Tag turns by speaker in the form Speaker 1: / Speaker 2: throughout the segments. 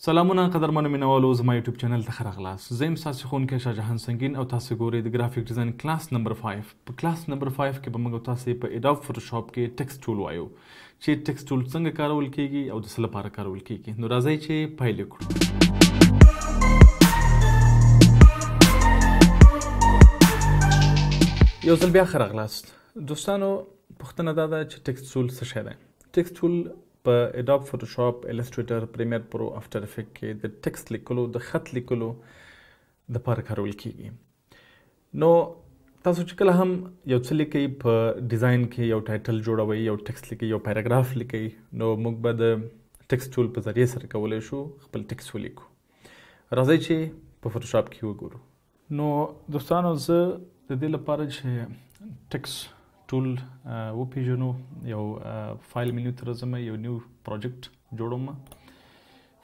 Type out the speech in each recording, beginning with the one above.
Speaker 1: سلامونه قدرمنو مینوالو زما یوټیوب چینل ته خرغلاس زه یم تاسو خون کې شاه جهان سنگین او تاسو ګورئ د ګرافیک ډیزاین کلاس نمبر 5 په کلاس نمبر 5 کې به موږ تاسو په اډوب فوټوشاپ کې ټیکست ټول وایو چې ټیکست ټول څنګه کارول کیږي او د څه لپاره کارول کیږي نو راځئ چې پیل وکړو یو ځل بیا خرغلاست دوستانو پوښتنه دا ده چې ټیکست ټول څه شی دی ټیکست ټول په اډوب فوټوشاپ الستریټر پریمیر پرو افټر افیکټ کې د ټکست لیکلو د خط لیکلو د پاره کارول کیږي نو تاسو چې کله هم یو څه لیکي په ډیزاین کې یو ټایټل جوړوي یو ټکست لیکي یو پیراګراف لیکي نو موږ به د ټکست ټول په ذریعه سره کولای شو خپل ټکست ولیکو راځي چې په فوټوشاپ کې وګورو نو دوستانو زه د دې لپاره چې ټکست ټول و پیژنو یو فایل منیو تر زما یو نیو پروجیکټ جوړوم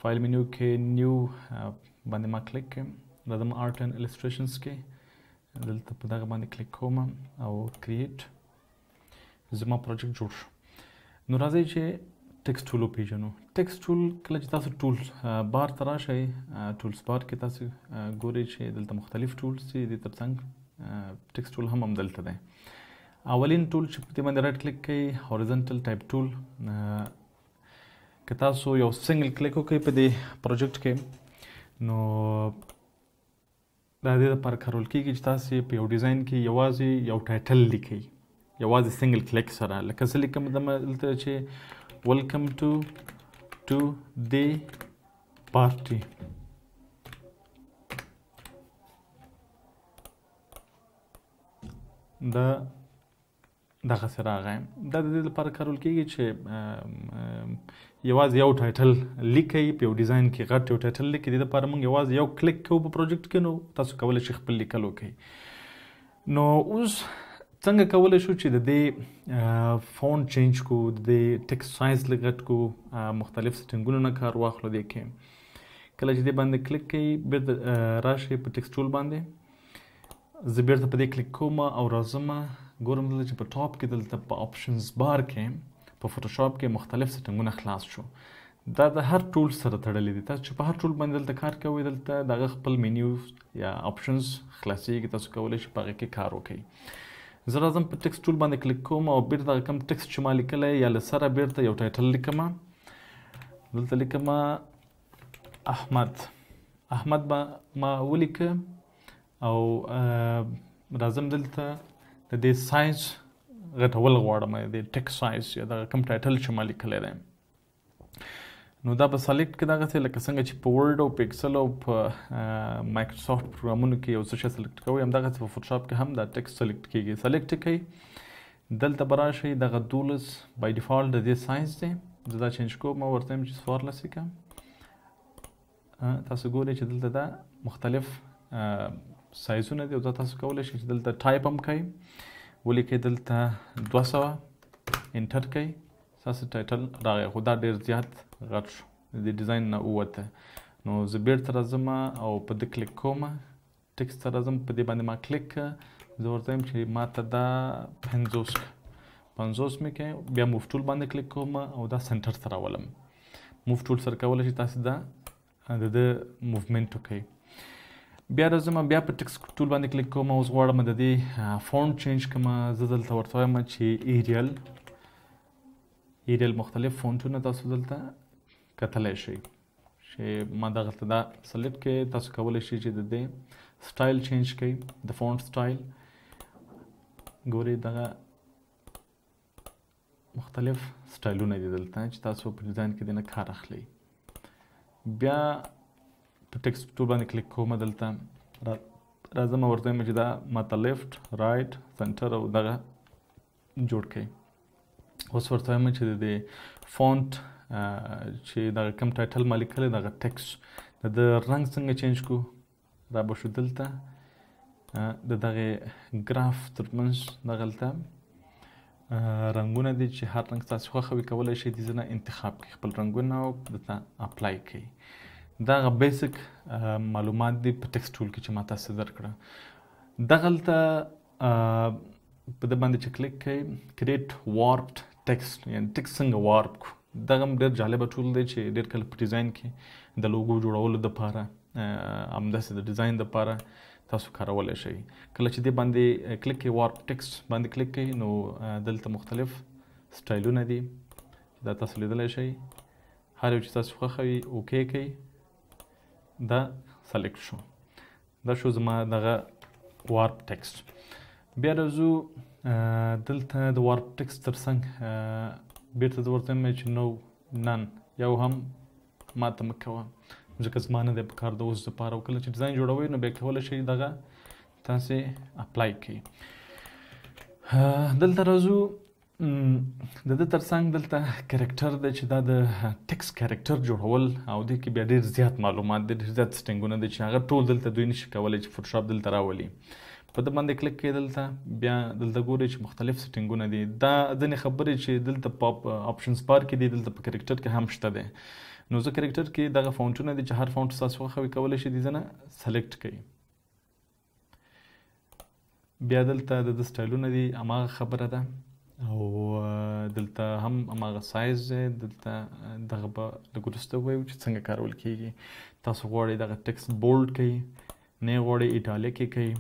Speaker 1: فایل منیو کې نیو باندې ما کلیک کوم راځم آرټ اینڈ الستریشنز کې دلته په دغه باندې کلیک کوم او کریټ زما پروجیکټ جوړ شو نو راځي چې ټیکست ټول پیژنو ټیکست ټول کله چې تاسو ټول بار تراشئ ټولز بار کې تاسو ګورئ چې دلته مختلف ټولز دي ترڅنګ ټیکست ټول هم هم دلته دی اولین ټول چې په دې باندې رائټ کلیک کوي هورایزنټل ټایپ ټول که تاسو یو سنگل کلیک وکړئ په دې پروجیکټ کې نو دا د دې لپاره کارول کیږي چې تاسو په یو ډیزاین کې یوازې یو ټایټل لیکئ یوازې سنگل کلیک سره لکه زه لیکم دلته چې ویلکم ټو ټو دی پارټي دا دغه سراغه دا د دې لپاره کارول کیږي چې یوازې یو ټایټل لیکي په یو ډیزاین کې غټ یو ټایټل لیکي د لپاره موږ یوازې یو کلیک کوو په پروجیکټ کې نو تاسو کولای شئ خپل لیکل وکړئ نو اوس څنګه کولای شو چې د دې فون چینج کو د دې ټیکس سایز لګټ کو مختلف سټینګونو نه کار واخلو دی کې کله چې دې باندې کلیک کړئ بیرته راشئ په ټیکس ټول باندې زه بیرته په دې کلیک کوم او راځم ګورم دلته چې په ټاپ کې دلته په آپشنز بار کې په فوټوشاپ کې مختلف سیټینګونه خلاص شو دا د هر ټول سره تړلې دي تاسو چې په هر ټول باندې دلته کار کوئ دلته د خپل منیو یا آپشنز خلاصېږي تاسو کولی شئ په هغه کې کار وکړئ زه راځم په ټیکسټ ټول باندې کلیک کوم او بیرته دغه کوم ټیکسټ چې ما لیکلی یا له سره بیرته یو ټایټل لیکم دلته لیکم احمد احمد به ما ولیکه او راځم دلته د دې سایز غټول غواړم د ټیک سایز یا د کم ټایټل چې مالک کلی دی نو دا به سلیکټ کې دغه لکه څنګه چې په ورډ او پکسل او په مایکروسافټ پروګرامونو کې یو څه شی سلیکټ کوي هم دغه په فوټوشاپ کې هم دا ټیکس سلیکټ کیږي سلیکټ کوي دلته به راشي دغه دولس بای ډیفالټ د دې سایز دی زه دا چینج کوم او ورته چې څوارلس یې کړم تاسو ګورئ چې دلته دا مختلف سایزونه دي او دا تاسو کولی شئ چې دلته ټایپ هم کوئ ولیکئ دلته دوه سوه انټر کوئ ستاسو ټایټل راغی خو دا ډېر زیات غټ شو د ډیزاین نه ووته نو زه بیرته راځم او په ده کلیک کوم ټکس ته راځم په دې باندې ما کلیک که زه ورته وایم چې ما ته دا پنځوس پنځوس مې کوي بیا موف ټول باندې کلیک کوم او دا سنټر ته راولم موف ټول سره کولی شئ تاسو دا د ده موومنټ وکړئ بیا راځم بیا په ټیکس ټول باندې کلیک کوم او غواړم د دې فونټ چینج کوم زه دلته ورته وایم چې ایریل ایریل مختلف فونټونه تاسو دلته کتلی شئ چې ما دغه ته دا سلیکټ کړئ تاسو کولی شئ چې د دې سټایل چینج کړئ د فونټ سټایل ګورئ دغه مختلف سټایلونه دي دلته چې تاسو په ډیزاین کې دنه کار اخلئ بیا د ټیکست ټول باندې کلیک کوم دلته راځم او ورته چې دا ماته لیفټ رائټ سنټر او دغه جوړ کړي اوس ورته وایم چې د فونټ چې دغه کم ټایټل مالک کړی دغه ټیکست د رنګ څنګه چینج کو را به شو دلته د دغه ګراف ترمنځ دغلته رنگونه دي چې هر رنگ تاسو خوښوي کولای شئ د ځنه انتخاب کړئ خپل رنگونه او د اپلای کړئ دا بیسیک معلومات دی په ټیکست ټول کې چې ما تاسو درکړه دغلته په د باندې چې کلیک کړئ کریټ وارپډ ټیکست یعنی ټیکست څنګه وارپ کو دا هم ډېر جالب ټول دی چې ډېر کله په ډیزاین کې د لوګو جوړولو لپاره همداسې د ډیزاین لپاره تاسو کارولی شئ کله چې دې باندې کلیک کړئ وارپ ټیکست باندې کلیک کړئ نو دلته مختلف سټایلونه دي دا تاسو لیدلی شئ هر یو چې تاسو خوښوي اوکې کوئ دا سلیکټ شو دا شو زما دغه وارپ ټکسټ بیا راځو دلته د وارپ ټکسټ ترڅنګ بیرته زه ورته وایم چې نو نن یو هم ماته مه کوه ځکه زما نه دی په کار د اوس دپاره او کله چې ډیزاین جوړوئ نو بیا کولی شئ دغه تاسې اپلای کړئ دلته راځو د د ترڅنګ دلته کریکټر د چې دا د ټیکس کریکټر جوړول او د کې بیا ډیر زیات معلومات د ډیر زیات سټینګونه د چې هغه ټول دلته دوی نشي کولای چې فوټوشاپ دلته راولي په د باندې کلیک کې دلته بیا دلته ګوري چې مختلف سټینګونه دي دا ځنې خبرې چې دلته پاپ اپشنز بار کې دي دلته په کریکټر کې هم شته دي نو زه کریکټر کې دغه فونټونه دي چې هر فونټ تاسو خوښوي کولای شي دي ځنه سلیکټ کړئ بیا دلته د سټایلونه دي اماغه خبره ده او دلته هم امغه سایز دلته دغه به لګورسته وي چې څنګه کارول کیږي تاسو غواړئ دغه ټیکست بولډ کړئ نه غواړئ ایټالیک کړئ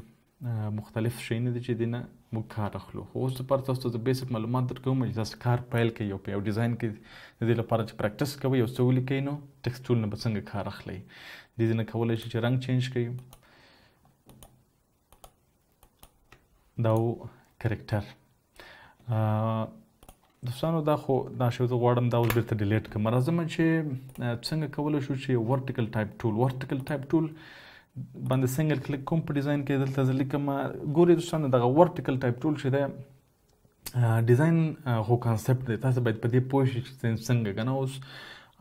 Speaker 1: مختلف شیونه دي چې دینه موږ کار اخلو خو اوس لپاره تاسو ته بیسیک معلومات درکوم چې تاسو کار پیل کوي او په ډیزاین کې د دې لپاره چې پریکټیس کوئ او څه ولیکئ نو ټیکست ټول نه به څنګه کار اخلئ د دې نه کولای شئ چې رنګ چینج کړئ دا و کرکټر دوستانو دا خو دا شی زه غواړم دا اوس بیرته ډیلیټ کړم راځم چې څنګه کولی شو چې ورټیکل ټایپ ټول ورټیکل ټایپ ټول باندې سنگل کلیک کوم په ډیزاین کې دلته ځل کوم ګوري دوستانو دا ورټیکل ټایپ ټول شته ډیزاین هو کانسپټ دی تاسو باید په دې پوه شئ چې څنګه کنه اوس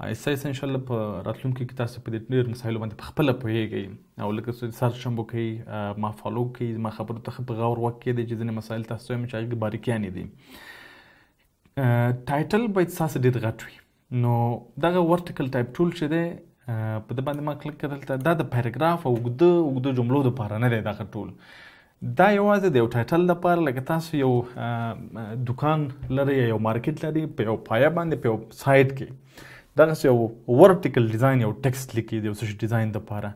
Speaker 1: اساس ان شاء الله په راتلونکي کې تاسو په دې ډېر مسایلو باندې په خپل پوهیږئ او لکه څو سرچ هم وکړئ ما فالو کړئ ما خبرو ته په غور وکړئ د ځینې مسایل تاسو هم چې هغه باریکیان دي ټایټل باید تاسو ډېر غټ وي نو دغه ورټیکل ټایپ ټول چې دی په د باندې ما کلیک کړل ته دا د پیراګراف او د وګړو جملو لپاره نه دی دا ټول دا یوازې د یو ټایټل لپاره لکه تاسو یو دکان لري یو مارکیټ لري په یو پایه باندې په یو سایت کې دغه یو ورټیکل ډیزاین یو ټیکست لیکي د اوسش ډیزاین د پاره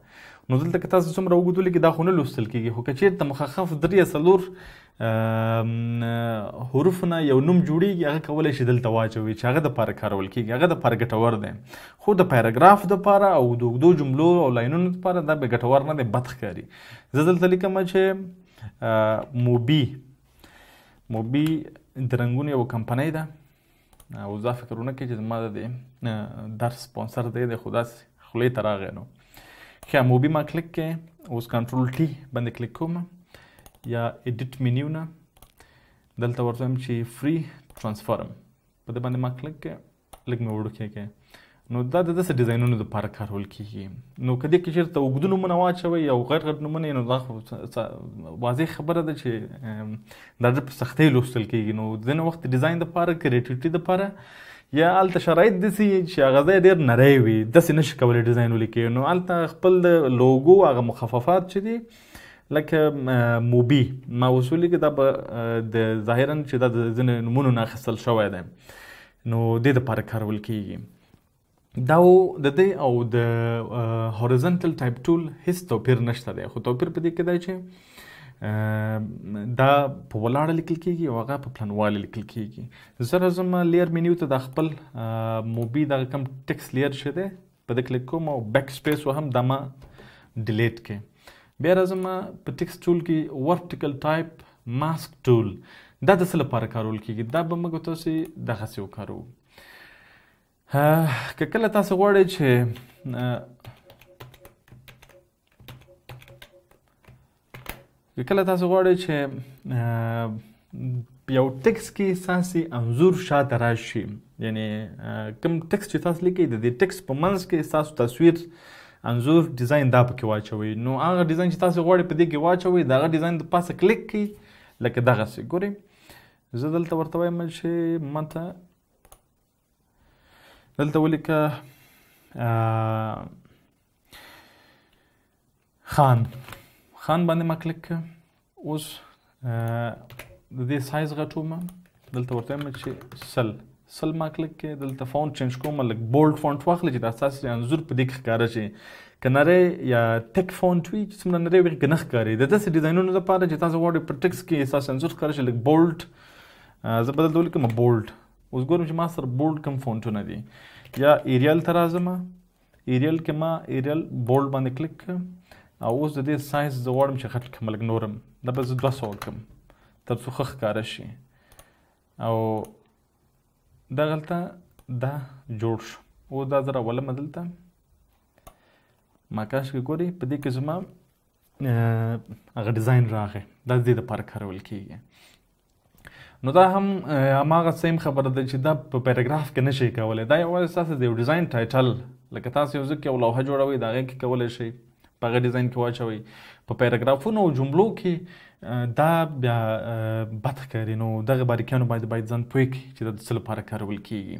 Speaker 1: نو دلته که تاسو څومره وګورئ کې دا خو نه لوستل کیږي خو کچیر ته مخخف درې سلور حروف نه یو نوم جوړیږي هغه کولای شي دلته واچوي چې هغه د پاره کارول کیږي هغه د پاره ګټور دی خو د پیراګراف د پاره او د اوږدو جملو او لاینونو لپاره دا به ګټور نه دی بد ښکاري زه دلته لیکم چې موبي موبي د رنګونو یو کمپنۍ ده او ځا فکرونه کې چې زما د درس سپانسر دی د خدا خلې ته راغی نو ښه موبي ما کلیک کې اوس کنټرول ټي باندې کلیک کوم یا اډیټ مینیو نه دلته ورته چې فری ترانسفارم په دې باندې ما کلیک کې لګ مې وړو کې کې نو دا د داسې ډیزاینونو لپاره کارول کیږي نو کدی کې چېرته اوږد نومونه واچوي او غټ غټ نومونه نو دا واضح خبره ده چې دا د سختۍ لوستل کیږي نو ځینې وخت ډیزاین د لپاره کریټیوټي د لپاره یا الته شرایط دسی چې هغه ځای ډیر نری وي داسې نشي کولی ډیزاین ولیکي نو الته خپل د لوګو هغه مخففات چې دي لکه موبي ما وصولي کې دا د ظاهرا چې دا د ځینې نمونو نه اخیستل شوی دی نو دې د لپاره کارول کیږي دا د دې او د هورایزنټل ټایپ ټول هیڅ توپیر نشته دی خو توپیر په دې کې دی چې دا په ولاړه لیکل کېږي او هغه په پلانواله لیکل کېږي زه راځم لیر مینیو ته د خپل موبي دغه کم ټیکس لیر شې دی په دې کلیک کوم او بیک سپیس وهم دا ما ډیلیټ کې بیا راځم په ټیکس ټول کې ورټیکل ټایپ ماسک ټول دا د څه لپاره کارول کېږي دا به موږ تاسو دغه څه وکړو که کله تاسو غواړئ چې کله تاسو غواړئ چې یو ټکس کې ساسي انزور شاته راشي یعنی کوم ټکس چې تاسو لیکئ د دې ټکس په منځ کې تاسو تصویر انزور ډیزاین دا پکې واچوي نو هغه ډیزاین چې تاسو غواړئ په دې کې واچوي دا هغه ډیزاین د پاسه کلیک کړئ لکه دغه سي ګورئ زه دلته ورته وایم چې ماته دلته ولیکه خان خان باندې ما کلیک اوس د دې سایز غټوم دلته ورته مې چې سل سل ما کلیک کې دلته فونټ چینج کوم لک بولډ فونټ واخلې چې دا اساس انزور په دې ښکارا شي کناره یا ټیک فونټ وی چې څومره نری وي غنخ کاری د داسې ډیزاینونو لپاره چې تاسو وړي په ټیکس کې اساس انزور ښکارا شي لک بولډ زه بدل دول کوم بولډ اوس ګورم چې ما سره بولډ کوم فونټونه دي یا ایریل ته راځم ایریل کې ما ایریل بولډ باندې کلیک کوم او اوس د دې سایز زه غواړم چې خټ کوم لږ نورم دا به زه دوه سوه کړم تر څو ښه ښکاره شي او دغلته دا جوړ شو اوس دا زه راولمه دلته ما کاش کې ګورئ په دې کې زما هغه ډیزاین راغی دا د دې لپاره کارول کیږي نو دا هم هماغه سیم خبره ده چې دا په پیراګراف کې نشي کولای دا یو اساس دی یو ډیزاین ټایټل لکه تاسو یو ځکه یو لوحه جوړوي دا هغه کې کولای شي په هغه ډیزاین کې واچوي په پیراګرافونو او جملو کې دا بیا بد ښکاري نو دغه باریکیانو باید باید ځان پوه کړي چې دا د څه لپاره کارول کیږي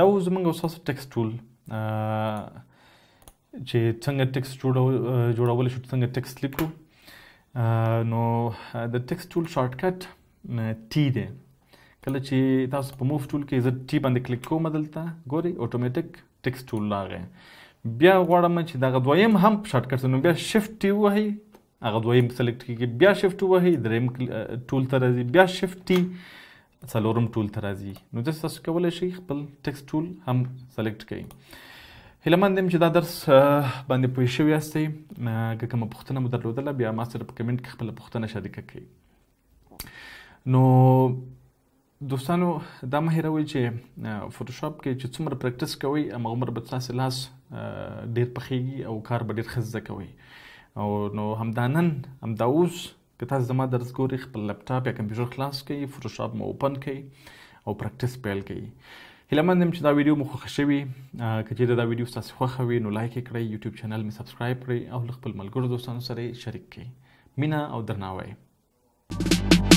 Speaker 1: دا اوس زموږ اساس ټیکس ټول چې څنګه ټیکس جوړول شو څنګه ټیکس لیکو نو د ټیکس ټول شارټ کټ ټي دی کله چې تاسو په موف ټول کې زه ټي باندې کلیک کوم دلته ګوري اتوماتیک ټیکس ټول راغی بیا غواړم چې دغه دویم هم شارټ کټ نو بیا شفټ ټي وهي هغه دویم سلیکټ کیږي بیا شفټ وهي دریم ټول ته راځي بیا شفټ ټي څلورم ټول ته راځي نو تاسو کولی شئ خپل ټیکس ټول هم سلیکټ کړئ هیلمن دیم چې دا درس باندې پوه شوی یاستئ که کومه پوښتنه مو درلودله بیا ما سره په کمنټ کې خپله پوښتنه شریکه کړئ نو دوستانو دا مه هیروئ چې فوټوشاپ کې چې څومره پریکټیس کوئ هغومره به تاسو لاس ډیر پخېږي او کار به ډیر ښه زده کوئ او نو همدا نن همدا اوس که تاسو زما درس ګورئ خپل لپټاپ یا کمپیوټر خلاص کړئ فوټوشاپ مو اوپن کړئ او پریکټیس پیل کړئ هیله مند یم چې دا ویډیو مو خوښه شوي که چېرې دا ویډیو ستاسو خوښه وي نو لایک یې کړئ یوټیوب چینل مې سبسکرایب کړئ او له خپل ملګرو دوستانو سره یې شریک کړئ مینه او درناوی